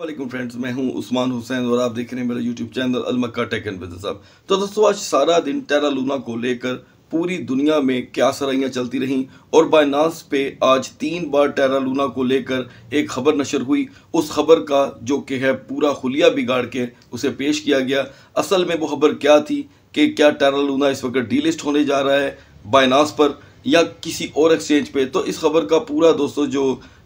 वालेकुम फ्रेंड्स मैं हूं उस्मान हुसैन और आप देख रहे हैं मेरा YouTube channel Almakka tech and business अब तो दोस्तों आज सारा दिन टेरा लूना को लेकर पूरी दुनिया में क्या सराइयाँ चलती रहीं और बायनास पे आज तीन बार टेरा लूना को लेकर एक खबर नशर हुई उस खबर का जो कि है पूरा खुलिया बिगाड़ के उसे पेश किया गया असल में वो खबर क्या थी कि क्या टेरा लूना इस वक्त डीलिस्ट होने जा रहा है बायनास पर या किसी और एक्सचेंज पे तो इस खबर का पूरा दोस्तों जो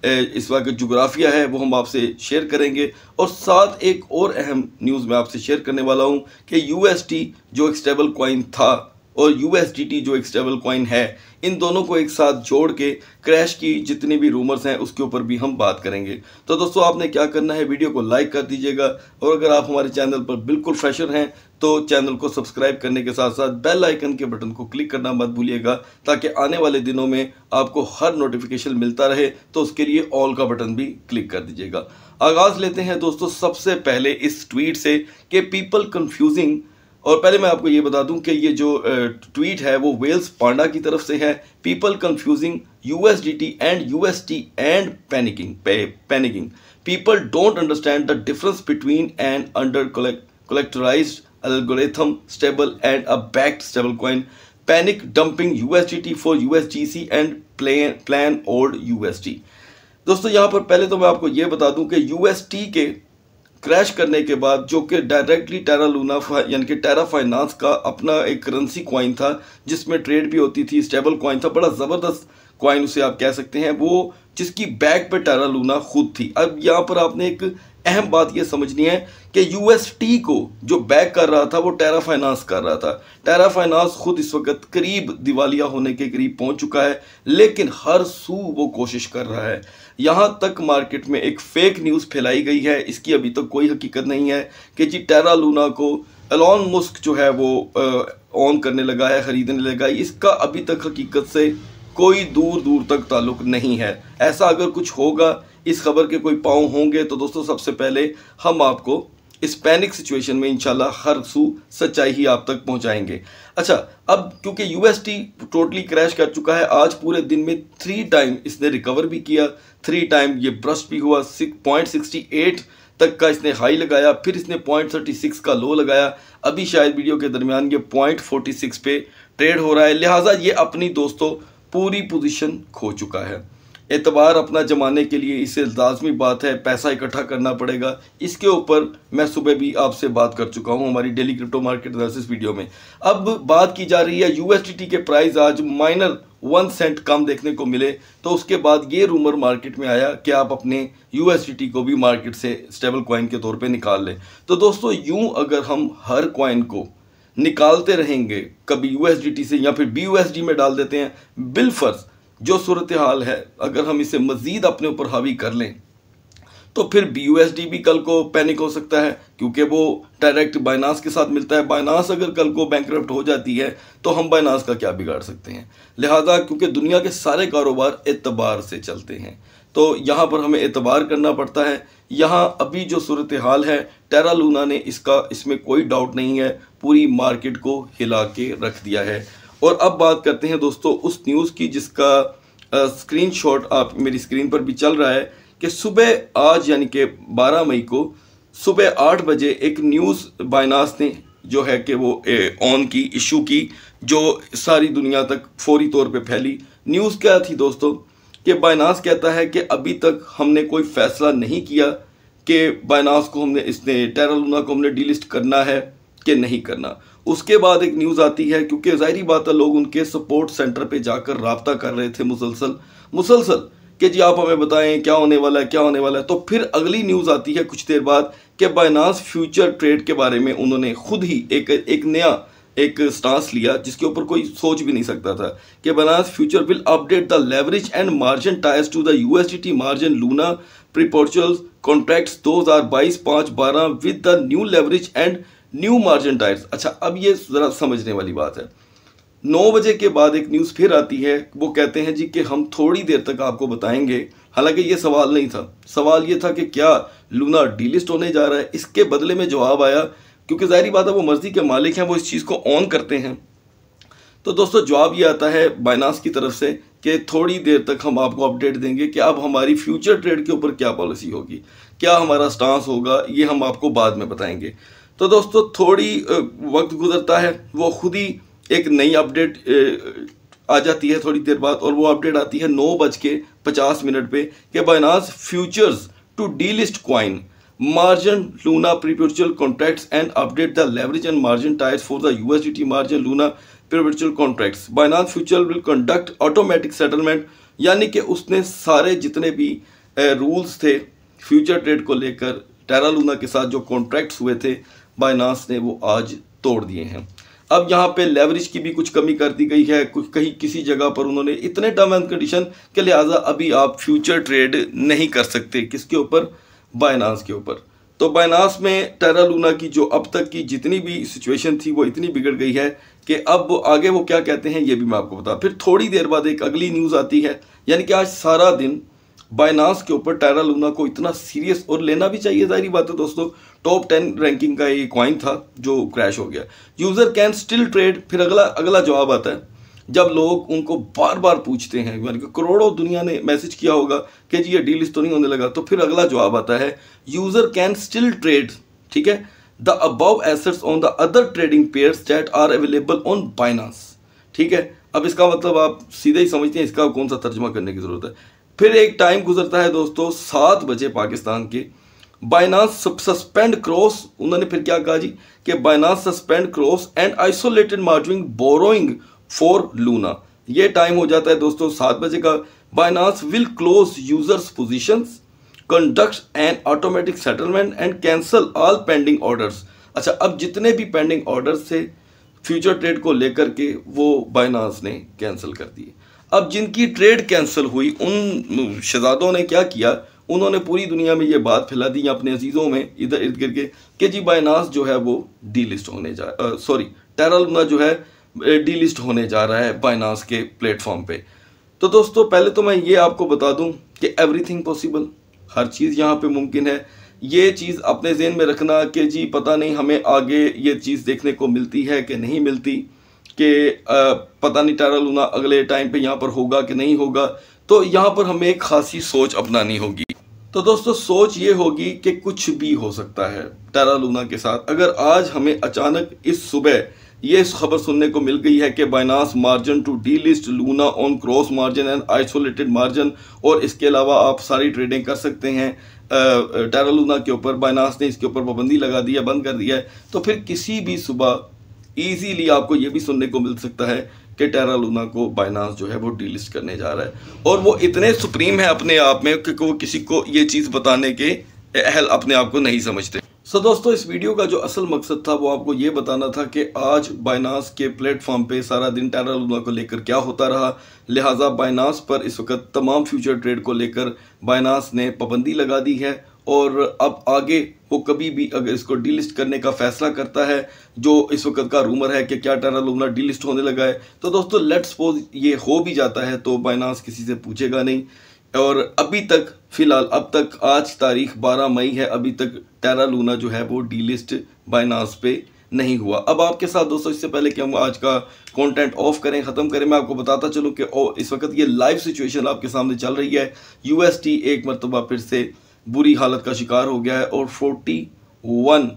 इस वक्त जोग्राफिया है वो हम आपसे शेयर करेंगे और साथ एक और अहम न्यूज़ मैं आपसे शेयर करने वाला हूँ कि यू जो एक स्टेबल कॉइन था और यूएसडीटी जो एक स्टेबल कॉइन है इन दोनों को एक साथ जोड़ के क्रैश की जितनी भी रूमर्स हैं उसके ऊपर भी हम बात करेंगे तो दोस्तों आपने क्या करना है वीडियो को लाइक कर दीजिएगा और अगर आप हमारे चैनल पर बिल्कुल फ्रेशर हैं तो चैनल को सब्सक्राइब करने के साथ साथ बेल आइकन के बटन को क्लिक करना मत भूलिएगा ताकि आने वाले दिनों में आपको हर नोटिफिकेशन मिलता रहे तो उसके लिए ऑल का बटन भी क्लिक कर दीजिएगा आगाज़ लेते हैं दोस्तों सबसे पहले इस ट्वीट से कि पीपल कन्फ्यूजिंग और पहले मैं आपको ये बता दूं कि ये जो ट्वीट है वो वेल्स पांडा की तरफ से है people confusing USDT and UST and panicking panicking people don't understand the difference between an under collateralised panic dumping U S T T for U S USDT C and plan old U S T दोस्तों यहाँ पर पहले तो मैं आपको ये बता दूं कि यू एस टी के क्रैश करने के बाद जो कि डायरेक्टली टेरा लूना यानी कि टेरा फाइनेंस का अपना एक करेंसी क्वाइन था जिसमें ट्रेड भी होती थी स्टेबल क्वाइन था बड़ा ज़बरदस्त क्वाइन उसे आप कह सकते हैं वो जिसकी बैक पे टेरा लूना खुद थी अब यहाँ पर आपने एक अहम बात यह समझनी है कि यूएसटी को जो बैक कर रहा था वो टेरा फाइनेंस कर रहा था टेरा फाइनेंस खुद इस वक्त करीब दिवालिया होने के करीब पहुंच चुका है लेकिन हर सू वो कोशिश कर रहा है यहाँ तक मार्केट में एक फेक न्यूज़ फैलाई गई है इसकी अभी तक तो कोई हकीकत नहीं है कि जी टेरा लूना को एलॉन मुस्क जो है वो ऑन करने लगा है ख़रीदने लगा है इसका अभी तक हकीकत से कोई दूर दूर तक ताल्लुक नहीं है ऐसा अगर कुछ होगा इस खबर के कोई पाँव होंगे तो दोस्तों सबसे पहले हम आपको इस पैनिक सिचुएशन में इंशाल्लाह हर सू सच्चाई ही आप तक पहुंचाएंगे अच्छा अब क्योंकि यूएसटी टोटली क्रैश कर चुका है आज पूरे दिन में थ्री टाइम इसने रिकवर भी किया थ्री टाइम ये ब्रस्ट भी हुआ पॉइंट सिक्सटी एट तक का इसने हाई लगाया फिर इसने पॉइंट थर्टी सिक्स का लो लगाया अभी शायद वीडियो के दरमियान ये पॉइंट फोर्टी सिक्स पे ट्रेड हो रहा है लिहाजा ये अपनी दोस्तों पूरी पोजिशन खो चुका है एतबार अपना जमाने के लिए इसे लाजमी बात है पैसा इकट्ठा करना पड़ेगा इसके ऊपर मैं सुबह भी आपसे बात कर चुका हूँ हमारी daily crypto market analysis video में अब बात की जा रही है यूएसडीटी के प्राइस आज माइनर वन सेंट कम देखने को मिले तो उसके बाद ये रूमर मार्केट में आया कि आप अपने टी को भी मार्केट से स्टेबल कॉइन के तौर पर निकाल लें तो दोस्तों यूँ अगर हम हर कॉइन को निकालते रहेंगे कभी टी से या फिर बी में डाल देते हैं बिलफर्ज़ जो सूरत हाल है अगर हम इसे मज़ीद अपने ऊपर हावी कर लें तो फिर बी यू एस डी भी कल को पैनिक हो सकता है क्योंकि वो डायरेक्ट बाइनास के साथ मिलता है बाइनास अगर कल को बैंक हो जाती है तो हम बाइनास का क्या बिगाड़ सकते हैं लिहाजा क्योंकि दुनिया के सारे कारोबार एतबार से चलते हैं तो यहाँ पर हमें एतबार करना पड़ता है यहाँ अभी जो सूरत हाल है टेरा लूना ने इसका इसमें कोई डाउट नहीं है पूरी मार्केट को हिला के रख दिया है और अब बात करते हैं दोस्तों उस न्यूज़ की जिसका स्क्रीनशॉट आप मेरी स्क्रीन पर भी चल रहा है कि सुबह आज यानी कि 12 मई को सुबह आठ बजे एक न्यूज़ बायनास ने जो है कि वो ऑन की इशू की जो सारी दुनिया तक फौरी तौर पे फैली न्यूज़ क्या थी दोस्तों कि बायनास कहता है कि अभी तक हमने कोई फैसला नहीं किया कि बायनास को हमने इसने टेरा को हमने डीलिस्ट करना है कि नहीं करना उसके बाद एक न्यूज़ आती है क्योंकि ज़ाहरी बात है लोग उनके सपोर्ट सेंटर पे जाकर रबता कर रहे थे मुसलसल मुसलसल कि जी आप हमें बताएं क्या होने वाला है क्या होने वाला है तो फिर अगली न्यूज़ आती है कुछ देर बाद कि बाइनास फ्यूचर ट्रेड के बारे में उन्होंने खुद ही एक एक नया एक स्टांस लिया जिसके ऊपर कोई सोच भी नहीं सकता था कि Binance future will update the leverage and margin tiers to the T margin Luna perpetual contracts 2022 हज़ार बाईस पाँच बारह with the new leverage and new margin tiers अच्छा अब ये ज़रा समझने वाली बात है नौ बजे के बाद एक न्यूज़ फिर आती है वो कहते हैं जी कि हम थोड़ी देर तक आपको बताएंगे हालांकि ये सवाल नहीं था सवाल ये था कि क्या लूना डीलिस्ट होने जा रहा है इसके बदले में जवाब आया क्योंकि जाहरी बात है वो मर्जी के मालिक हैं वो इस चीज़ को ऑन करते हैं तो दोस्तों जवाब ये आता है बाइनास की तरफ से कि थोड़ी देर तक हम आपको अपडेट देंगे कि अब हमारी फ्यूचर ट्रेड के ऊपर क्या पॉलिसी होगी क्या हमारा स्टांस होगा ये हम आपको बाद में बताएंगे तो दोस्तों थोड़ी वक्त गुजरता है वो खुद ही एक नई अपडेट आ जाती है थोड़ी देर बाद और वो अपडेट आती है नौ बज के पचास मिनट पे कि Binance futures to delist coin margin Luna perpetual contracts and update the leverage and margin tiers for the USDT margin Luna perpetual contracts Binance future will conduct automatic settlement यानी कि उसने सारे जितने भी rules थे future trade को लेकर Terra Luna के साथ जो कॉन्ट्रैक्ट्स हुए थे बाइनास ने वो आज तोड़ दिए हैं अब यहाँ पे लेवरेज की भी कुछ कमी कर दी गई है कुछ कहीं किसी जगह पर उन्होंने इतने टर्म एंड कंडीशन के लिहाजा अभी आप फ्यूचर ट्रेड नहीं कर सकते किसके ऊपर बाइनास के ऊपर तो बाइनास में टेरा लूना की जो अब तक की जितनी भी सिचुएशन थी वो इतनी बिगड़ गई है कि अब वो आगे वो क्या कहते हैं ये भी मैं आपको बता फिर थोड़ी देर बाद एक अगली न्यूज़ आती है यानी कि आज सारा दिन बाइनास के ऊपर टायरा लूना को इतना सीरियस और लेना भी चाहिए जाहिर बात है दोस्तों टॉप टेन रैंकिंग का ये क्वाइन था जो क्रैश हो गया यूज़र कैन स्टिल ट्रेड फिर अगला अगला जवाब आता है जब लोग उनको बार बार पूछते हैं यानी कि करोड़ों दुनिया ने मैसेज किया होगा कि जी ये डील इस तो नहीं होने लगा तो फिर अगला जवाब आता है यूज़र कैन स्टिल ट्रेड ठीक है the above assets on the other trading pairs that are available on Binance ठीक है अब इसका मतलब आप सीधे ही समझते हैं इसका कौन सा तर्जमा करने की ज़रूरत है फिर एक टाइम गुजरता है दोस्तों सात बजे पाकिस्तान के बाइनास सस्पेंड क्रॉस उन्होंने फिर क्या कहा जी कि Binance suspend cross and isolated margin borrowing for Luna ये टाइम हो जाता है दोस्तों सात बजे का Binance will close users positions conduct and automatic settlement and cancel all pending orders अच्छा अब जितने भी पेंडिंग ऑर्डर्स थे फ्यूचर ट्रेड को लेकर के वो बाइनास ने कैंसिल कर दिए अब जिनकी ट्रेड कैंसिल हुई उन शहजादों ने क्या किया उन्होंने पूरी दुनिया में ये बात फैला दी अपने अजीज़ों में इधर इर्द गिर्द के जी बायनास जो है वो डी लिस्ट होने जा सॉरी टेरालुना जो है डी लिस्ट होने जा रहा है बायनास के प्लेटफॉर्म पे तो दोस्तों पहले तो मैं ये आपको बता दूं कि एवरीथिंग पॉसिबल हर चीज़ यहाँ पे मुमकिन है ये चीज़ अपने जेन में रखना कि जी पता नहीं हमें आगे ये चीज़ देखने को मिलती है कि नहीं मिलती कि पता नहीं टैरा लूना अगले टाइम पे यहाँ पर होगा कि नहीं होगा तो यहाँ पर हमें एक खासी सोच अपनानी होगी तो दोस्तों सोच ये होगी कि कुछ भी हो सकता है टैरा लूना के साथ अगर आज हमें अचानक इस सुबह ये खबर सुनने को मिल गई है कि Binance margin to delist Luna on cross margin and isolated margin और इसके अलावा आप सारी ट्रेडिंग कर सकते हैं टैरा लूना के ऊपर बाइनास ने इसके ऊपर पाबंदी लगा दी है बंद कर दिया है तो फिर किसी भी सुबह ईजीली आपको ये भी सुनने को मिल सकता है कि टेरा लूना को बाइनास जो है वो डीलिस्ट करने जा रहा है और वो इतने सुप्रीम है अपने आप में कि वो किसी को ये चीज़ बताने के अहल अपने आप को नहीं समझते सो दोस्तों इस वीडियो का जो असल मकसद था वो आपको ये बताना था कि आज बाइनास के प्लेटफॉर्म पे सारा दिन टेरा लूना को लेकर क्या होता रहा लिहाजा बाइनास पर इस वक्त तमाम फ्यूचर ट्रेड को लेकर बाइनास ने पाबंदी लगा दी है और अब आगे वो कभी भी अगर इसको डीलिस्ट करने का फैसला करता है जो इस वक्त का रूमर है कि क्या टारा लूमना डीलिस्ट होने लगा है तो दोस्तों लेट सपोज ये हो भी जाता है तो बाइनास किसी से पूछेगा नहीं और अभी तक फ़िलहाल अब तक आज तारीख 12 मई है अभी तक टेरा लूना जो है वो डीलिस्ट बाइनास पे नहीं हुआ अब आपके साथ दोस्तों इससे पहले कि हम आज का कंटेंट ऑफ करें ख़त्म करें मैं आपको बताता चलूँ कि इस वक्त ये लाइव सिचुएशन आपके सामने चल रही है यूएसटी एक मरतबा फिर से बुरी हालत का शिकार हो गया है और फोर्टी वन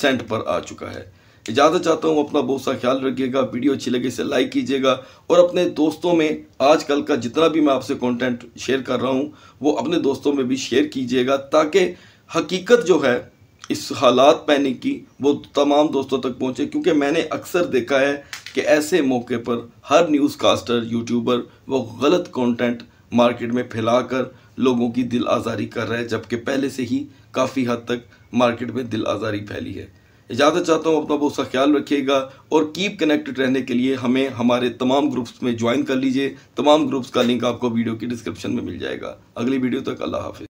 सेंट पर आ चुका है इजाज़त चाहता हूँ अपना बहुत सा ख्याल रखिएगा वीडियो अच्छी लगे इसे लाइक कीजिएगा और अपने दोस्तों में आजकल का जितना भी मैं आपसे कंटेंट शेयर कर रहा हूँ वो अपने दोस्तों में भी शेयर कीजिएगा ताकि हकीकत जो है इस हालात पैनिक की वो तमाम दोस्तों तक पहुँचे क्योंकि मैंने अक्सर देखा है कि ऐसे मौके पर हर न्यूज़ कास्टर यूट्यूबर वो गलत कॉन्टेंट मार्केट में फैला लोगों की दिल आज़ारी कर रहा है जबकि पहले से ही काफ़ी हद तक मार्केट में दिल आज़ारी फैली है इजाज़त चाहता हूँ अपना बहुत सा ख्याल रखिएगा और कीप कनेक्टेड रहने के लिए हमें हमारे तमाम ग्रुप्स में ज्वाइन कर लीजिए तमाम ग्रुप्स का लिंक आपको वीडियो की डिस्क्रिप्शन में मिल जाएगा अगली वीडियो तक अल्लाह हाफिज़